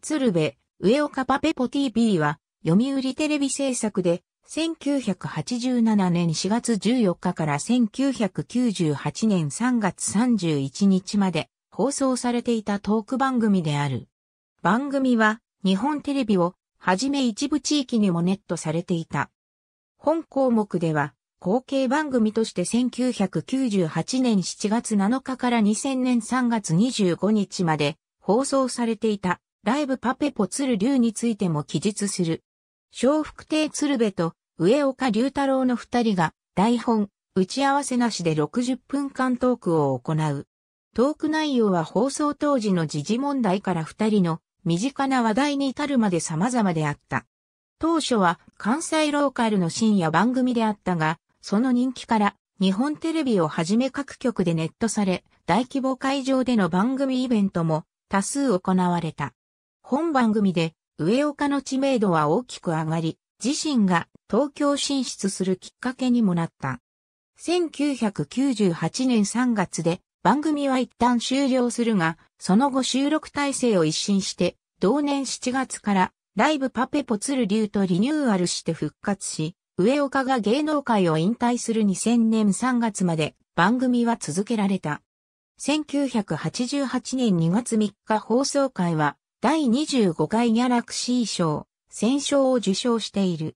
鶴瓶、上岡パペポ TV は、読売テレビ制作で、1987年4月14日から1998年3月31日まで放送されていたトーク番組である。番組は、日本テレビを、はじめ一部地域にもネットされていた。本項目では、後継番組として1998年7月7日から2000年3月25日まで放送されていたライブパペポ鶴竜についても記述する。小福亭鶴瓶と上岡龍太郎の二人が台本、打ち合わせなしで60分間トークを行う。トーク内容は放送当時の時事問題から二人の身近な話題に至るまで様々であった。当初は関西ローカルの深夜番組であったが、その人気から日本テレビをはじめ各局でネットされ、大規模会場での番組イベントも多数行われた。本番組で、上岡の知名度は大きく上がり、自身が東京進出するきっかけにもなった。1998年3月で番組は一旦終了するが、その後収録体制を一新して、同年7月からライブパペポツル流とリニューアルして復活し、上岡が芸能界を引退する2000年3月まで番組は続けられた。1988年2月3日放送会は第25回ギャラクシー賞、戦賞を受賞している。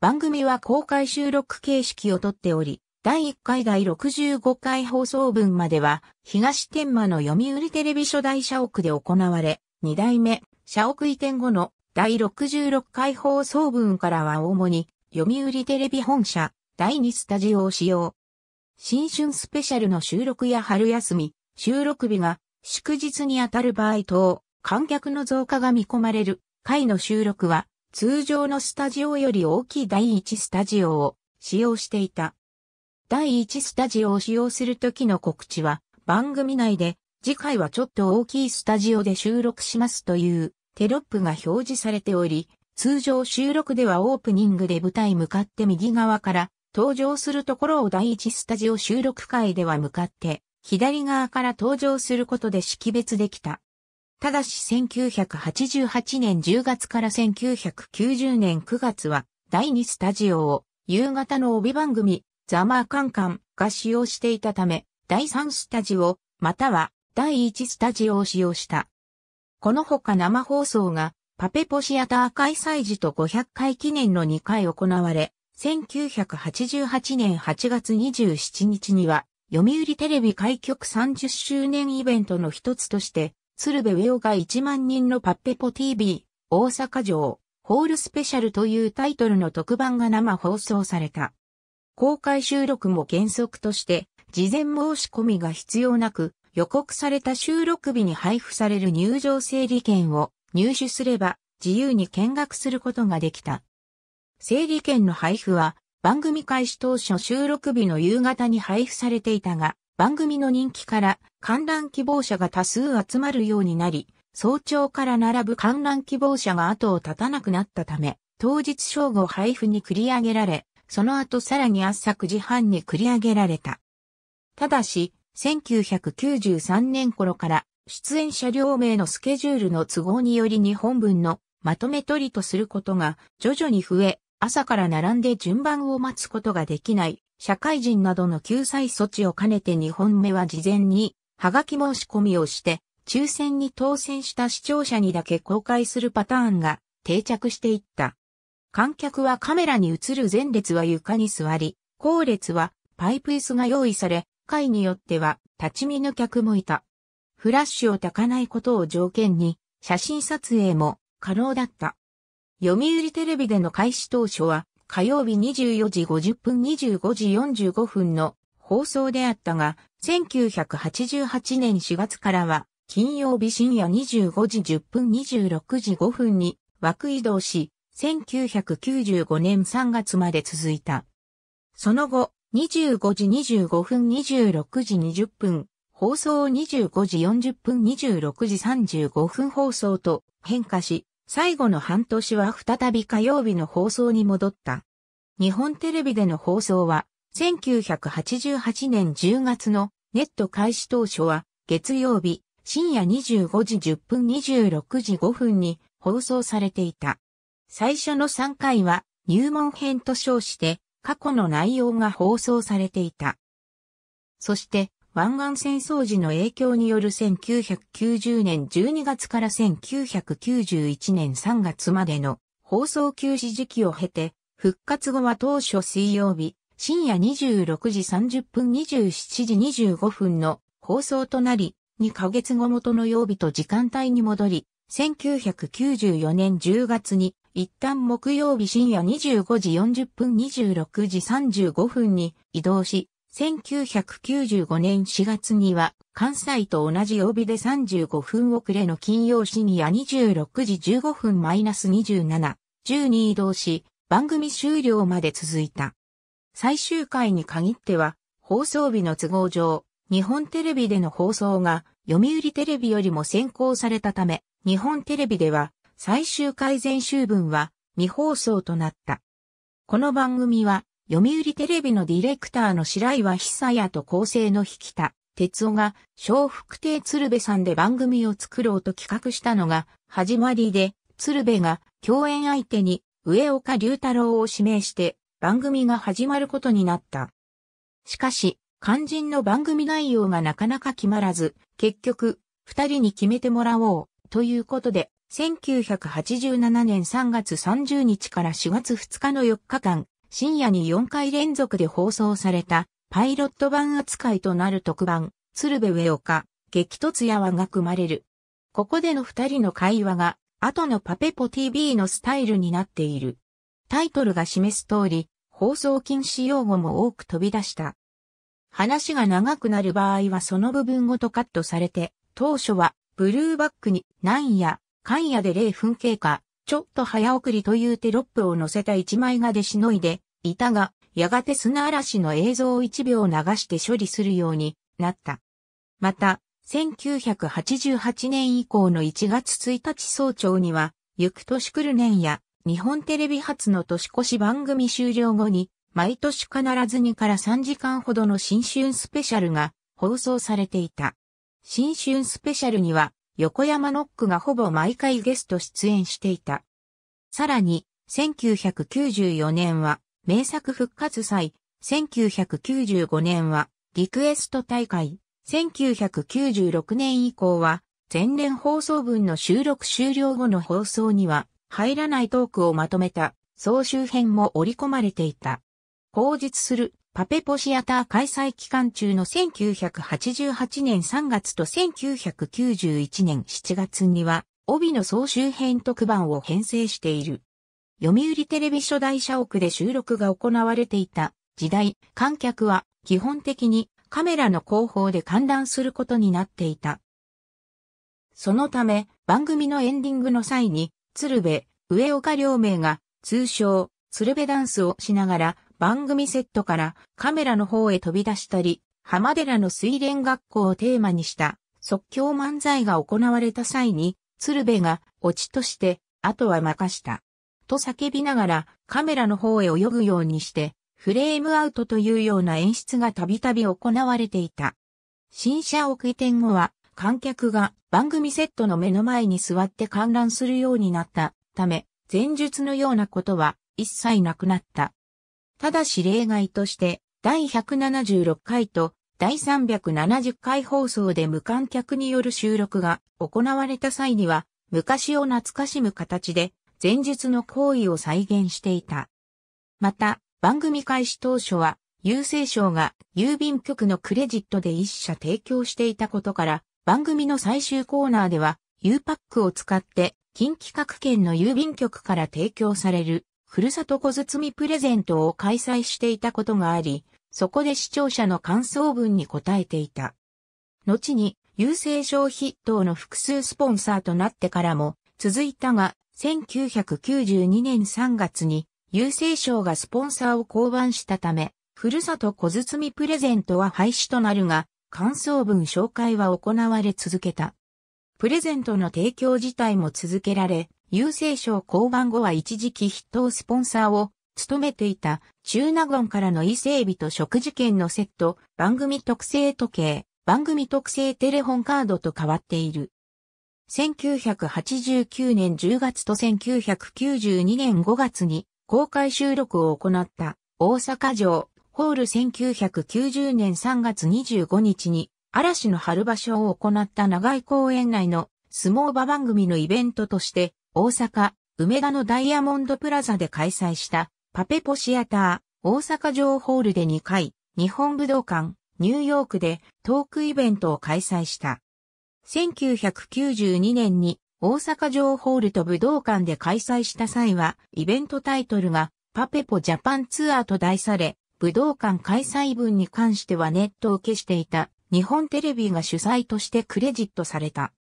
番組は公開収録形式をとっており、第1回第65回放送分までは、東天満の読売テレビ初代社屋で行われ、2代目、社屋移転後の第66回放送分からは主に、読売テレビ本社、第2スタジオを使用。新春スペシャルの収録や春休み、収録日が祝日にあたる場合等、観客の増加が見込まれる回の収録は通常のスタジオより大きい第1スタジオを使用していた。第1スタジオを使用するときの告知は番組内で次回はちょっと大きいスタジオで収録しますというテロップが表示されており、通常収録ではオープニングで舞台向かって右側から登場するところを第1スタジオ収録会では向かって左側から登場することで識別できた。ただし1988年10月から1990年9月は第2スタジオを夕方の帯番組ザマーカンカンが使用していたため第3スタジオまたは第1スタジオを使用した。このほか生放送がパペポシアター開催時と500回記念の2回行われ、1988年8月27日には読売テレビ開局30周年イベントの一つとして鶴瓶上オが1万人のパッペポ TV、大阪城、ホールスペシャルというタイトルの特番が生放送された。公開収録も原則として、事前申し込みが必要なく、予告された収録日に配布される入場整理券を入手すれば、自由に見学することができた。整理券の配布は、番組開始当初収録日の夕方に配布されていたが、番組の人気から観覧希望者が多数集まるようになり、早朝から並ぶ観覧希望者が後を絶たなくなったため、当日正午配布に繰り上げられ、その後さらに朝9時半に繰り上げられた。ただし、1993年頃から出演者両名のスケジュールの都合により日本文のまとめ取りとすることが徐々に増え、朝から並んで順番を待つことができない社会人などの救済措置を兼ねて2本目は事前に、はがき申し込みをして、抽選に当選した視聴者にだけ公開するパターンが定着していった。観客はカメラに映る前列は床に座り、後列はパイプ椅子が用意され、会によっては立ち見の客もいた。フラッシュをたかないことを条件に、写真撮影も可能だった。読売テレビでの開始当初は、火曜日24時50分25時45分の放送であったが、1988年4月からは、金曜日深夜25時10分26時5分に枠移動し、1995年3月まで続いた。その後、25時25分26時20分、放送25時40分26時35分放送と変化し、最後の半年は再び火曜日の放送に戻った。日本テレビでの放送は、1988年10月のネット開始当初は、月曜日深夜25時10分26時5分に放送されていた。最初の3回は入門編と称して過去の内容が放送されていた。そして湾岸戦争時の影響による1990年12月から1991年3月までの放送休止時期を経て、復活後は当初水曜日、深夜26時30分27時25分の放送となり、2ヶ月後元の曜日と時間帯に戻り、1994年10月に一旦木曜日深夜25時40分26時35分に移動し、1995年4月には、関西と同じ曜日で35分遅れの金曜深夜26時15分 -27、10に移動し、番組終了まで続いた。最終回に限っては、放送日の都合上、日本テレビでの放送が読売テレビよりも先行されたため、日本テレビでは最終回前週分は未放送となった。この番組は読売テレビのディレクターの白岩久也と構成の引田哲夫が、小福亭鶴瓶さんで番組を作ろうと企画したのが、始まりで、鶴瓶が共演相手に上岡龍太郎を指名して番組が始まることになった。しかし、肝心の番組内容がなかなか決まらず、結局、二人に決めてもらおう、ということで、1987年3月30日から4月2日の4日間、深夜に4回連続で放送された、パイロット版扱いとなる特番、鶴瓶上岡、激突や和が組まれる。ここでの二人の会話が、後のパペポ TV のスタイルになっている。タイトルが示す通り、放送禁止用語も多く飛び出した。話が長くなる場合はその部分ごとカットされて、当初は、ブルーバックに、なんや、かんやで0分経過、ちょっと早送りというテロップを載せた一枚画でしのいでいたが、やがて砂嵐の映像を1秒流して処理するようになった。また、1988年以降の1月1日早朝には、ゆく年来る年や、日本テレビ初の年越し番組終了後に、毎年必ず2から3時間ほどの新春スペシャルが放送されていた。新春スペシャルには、横山ノックがほぼ毎回ゲスト出演していた。さらに、1994年は、名作復活祭、1995年は、リクエスト大会、1996年以降は、前年放送分の収録終了後の放送には、入らないトークをまとめた、総集編も織り込まれていた。口述するパペポシアター開催期間中の1988年3月と1991年7月には、帯の総集編特番を編成している。読売テレビ初代社屋で収録が行われていた時代、観客は基本的にカメラの後方で観覧することになっていた。そのため、番組のエンディングの際に、鶴瓶、上岡両名が、通称、鶴瓶ダンスをしながら、番組セットからカメラの方へ飛び出したり、浜寺の水蓮学校をテーマにした即興漫才が行われた際に、鶴瓶がオチとして、あとは任した。と叫びながらカメラの方へ泳ぐようにして、フレームアウトというような演出がたびたび行われていた。新車を起点後は観客が番組セットの目の前に座って観覧するようになったため、前述のようなことは一切なくなった。ただし例外として、第176回と第370回放送で無観客による収録が行われた際には、昔を懐かしむ形で、前述の行為を再現していた。また、番組開始当初は、郵政省が郵便局のクレジットで一社提供していたことから、番組の最終コーナーでは、U パックを使って、近畿各県の郵便局から提供されるふるさと小包プレゼントを開催していたことがあり、そこで視聴者の感想文に答えていた。後に、郵政消筆頭の複数スポンサーとなってからも続いたが、1992年3月に郵政省がスポンサーを降板したため、ふるさと小包プレゼントは廃止となるが、感想文紹介は行われ続けた。プレゼントの提供自体も続けられ、郵政省交番後は一時期筆頭スポンサーを務めていた中納言からの伊勢海と食事券のセット、番組特製時計、番組特製テレホンカードと変わっている。1989年10月と1992年5月に公開収録を行った大阪城ホール1990年3月25日に嵐の春場所を行った長い公園内の相撲場番組のイベントとして大阪、梅田のダイヤモンドプラザで開催したパペポシアター、大阪城ホールで2回、日本武道館、ニューヨークでトークイベントを開催した。1992年に大阪城ホールと武道館で開催した際は、イベントタイトルがパペポジャパンツアーと題され、武道館開催分に関してはネットを消していた日本テレビが主催としてクレジットされた。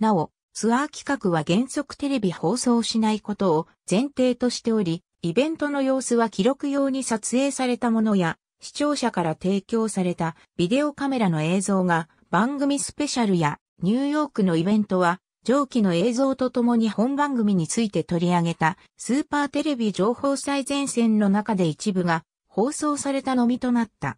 なお、ツアー企画は原則テレビ放送しないことを前提としており、イベントの様子は記録用に撮影されたものや、視聴者から提供されたビデオカメラの映像が番組スペシャルやニューヨークのイベントは上記の映像とともに本番組について取り上げたスーパーテレビ情報最前線の中で一部が放送されたのみとなった。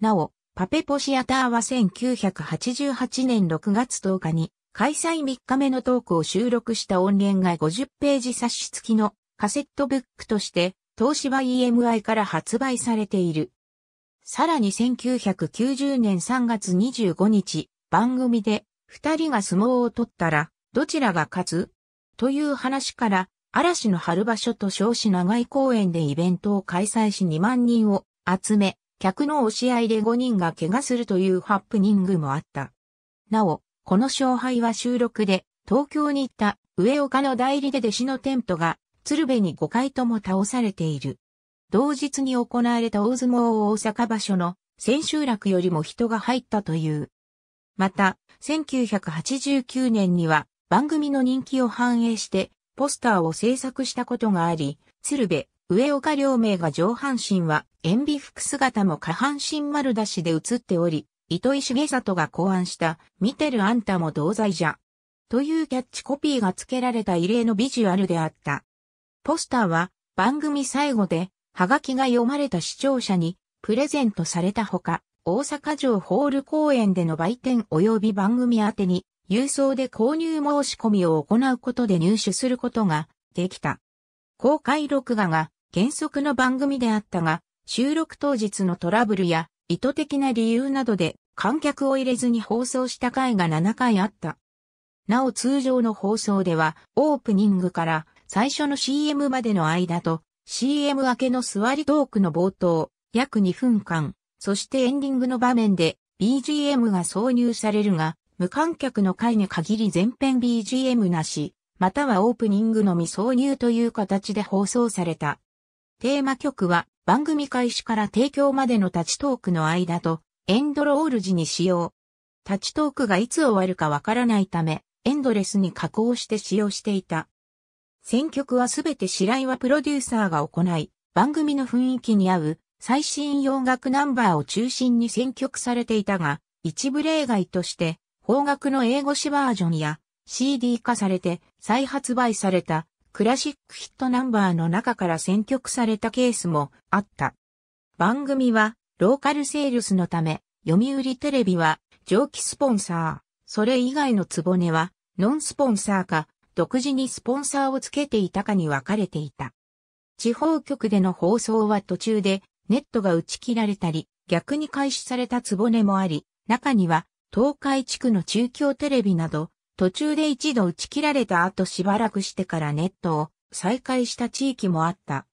なお、パペポシアターは1988年6月10日に開催3日目のトークを収録した音源が50ページ冊子付きのカセットブックとして東芝 EMI から発売されている。さらに1990年3月25日、番組で二人が相撲を取ったらどちらが勝つという話から嵐の春場所と少子長井公園でイベントを開催し2万人を集め、客の押し合いで5人が怪我するというハプニングもあった。なお、この勝敗は収録で、東京に行った上岡の代理で弟子のテントが、鶴瓶に5回とも倒されている。同日に行われた大相撲大阪場所の千秋楽よりも人が入ったという。また、1989年には番組の人気を反映してポスターを制作したことがあり、鶴瓶、上岡両名が上半身は塩ビ服姿も下半身丸出しで写っており、糸井重里が考案した、見てるあんたも同罪じゃ。というキャッチコピーが付けられた異例のビジュアルであった。ポスターは番組最後で、はがきが読まれた視聴者にプレゼントされたほか、大阪城ホール公演での売店及び番組宛てに郵送で購入申し込みを行うことで入手することができた。公開録画が原則の番組であったが、収録当日のトラブルや意図的な理由などで観客を入れずに放送した回が7回あった。なお通常の放送では、オープニングから最初の CM までの間と、CM 明けの座りトークの冒頭、約2分間、そしてエンディングの場面で BGM が挿入されるが、無観客の回に限り全編 BGM なし、またはオープニングのみ挿入という形で放送された。テーマ曲は番組開始から提供までの立ちトークの間とエンドロール時に使用。ッチトークがいつ終わるかわからないため、エンドレスに加工して使用していた。選曲はすべて白岩プロデューサーが行い、番組の雰囲気に合う最新洋楽ナンバーを中心に選曲されていたが、一部例外として、邦楽の英語詞バージョンや CD 化されて再発売されたクラシックヒットナンバーの中から選曲されたケースもあった。番組はローカルセールスのため、読売テレビは、蒸気スポンサー、それ以外のボネは、ノンスポンサーか、独自にスポンサーをつけていたかに分かれていた。地方局での放送は途中で、ネットが打ち切られたり、逆に開始されたボネもあり、中には、東海地区の中京テレビなど、途中で一度打ち切られた後しばらくしてからネットを再開した地域もあった。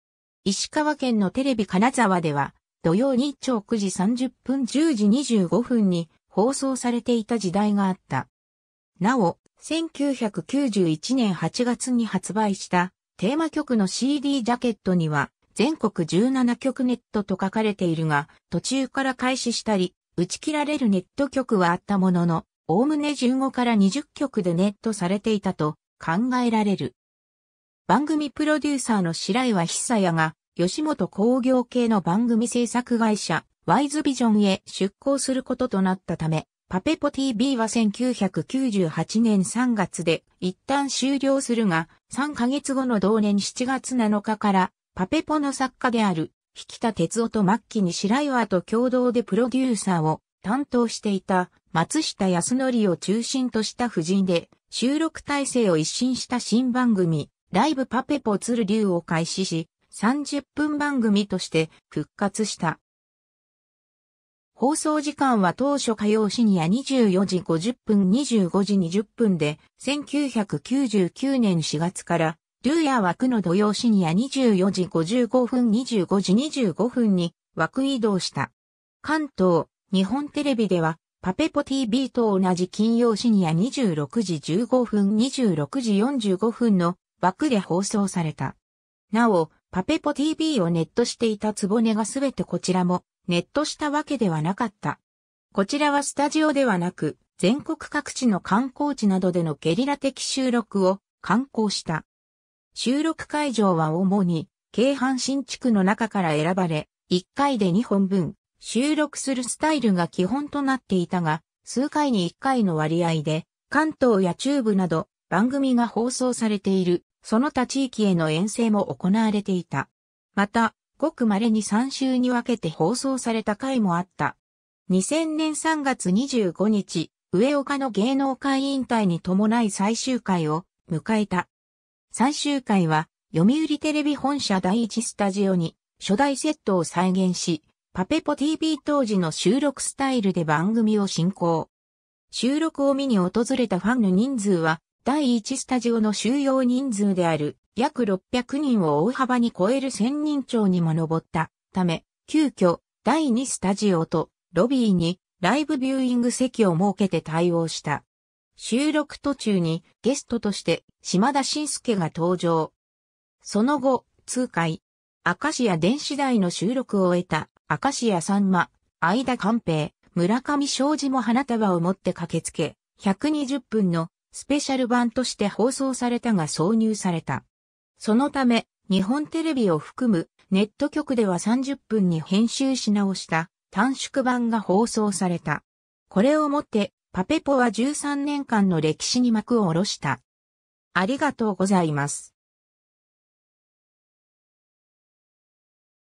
石川県のテレビ金沢では、土曜日朝9時30分10時25分に放送されていた時代があった。なお、1991年8月に発売したテーマ曲の CD ジャケットには全国17曲ネットと書かれているが途中から開始したり打ち切られるネット曲はあったものの、おおむね15から20曲でネットされていたと考えられる。番組プロデューサーの白岩久也が吉本工業系の番組制作会社、ワイズビジョンへ出向することとなったため、パペポ TV は1998年3月で一旦終了するが、3ヶ月後の同年7月7日から、パペポの作家である、引田哲夫と末期に白岩と共同でプロデューサーを担当していた松下康則を中心とした夫人で、収録体制を一新した新番組、ライブパペポ鶴竜を開始し、30分番組として復活した。放送時間は当初火曜深夜24時50分25時20分で、1999年4月から、ルーヤ枠の土曜深夜24時55分25時25分に枠移動した。関東、日本テレビでは、パペポ TV と同じ金曜深夜26時15分26時45分の枠で放送された。なお、パペポ TV をネットしていたつぼねがすべてこちらもネットしたわけではなかった。こちらはスタジオではなく、全国各地の観光地などでのゲリラ的収録を観光した。収録会場は主に、京阪新地区の中から選ばれ、1回で2本分、収録するスタイルが基本となっていたが、数回に1回の割合で、関東や中部など番組が放送されているその他地域への遠征も行われていた。また、ごく稀に3週に分けて放送された回もあった。2000年3月25日、上岡の芸能界引退に伴い最終回を迎えた。最終回は、読売テレビ本社第一スタジオに初代セットを再現し、パペポ TV 当時の収録スタイルで番組を進行。収録を見に訪れたファンの人数は第1スタジオの収容人数である約600人を大幅に超える1000人超にも上ったため、急遽第2スタジオとロビーにライブビューイング席を設けて対応した。収録途中にゲストとして島田晋介が登場。その後、通アカシア電子台の収録を終えたカシアさんま、相田寛平、村上昌司も花束を持って駆けつけ、120分のスペシャル版として放送されたが挿入された。そのため、日本テレビを含むネット局では30分に編集し直した短縮版が放送された。これをもってパペポは13年間の歴史に幕を下ろした。ありがとうございます。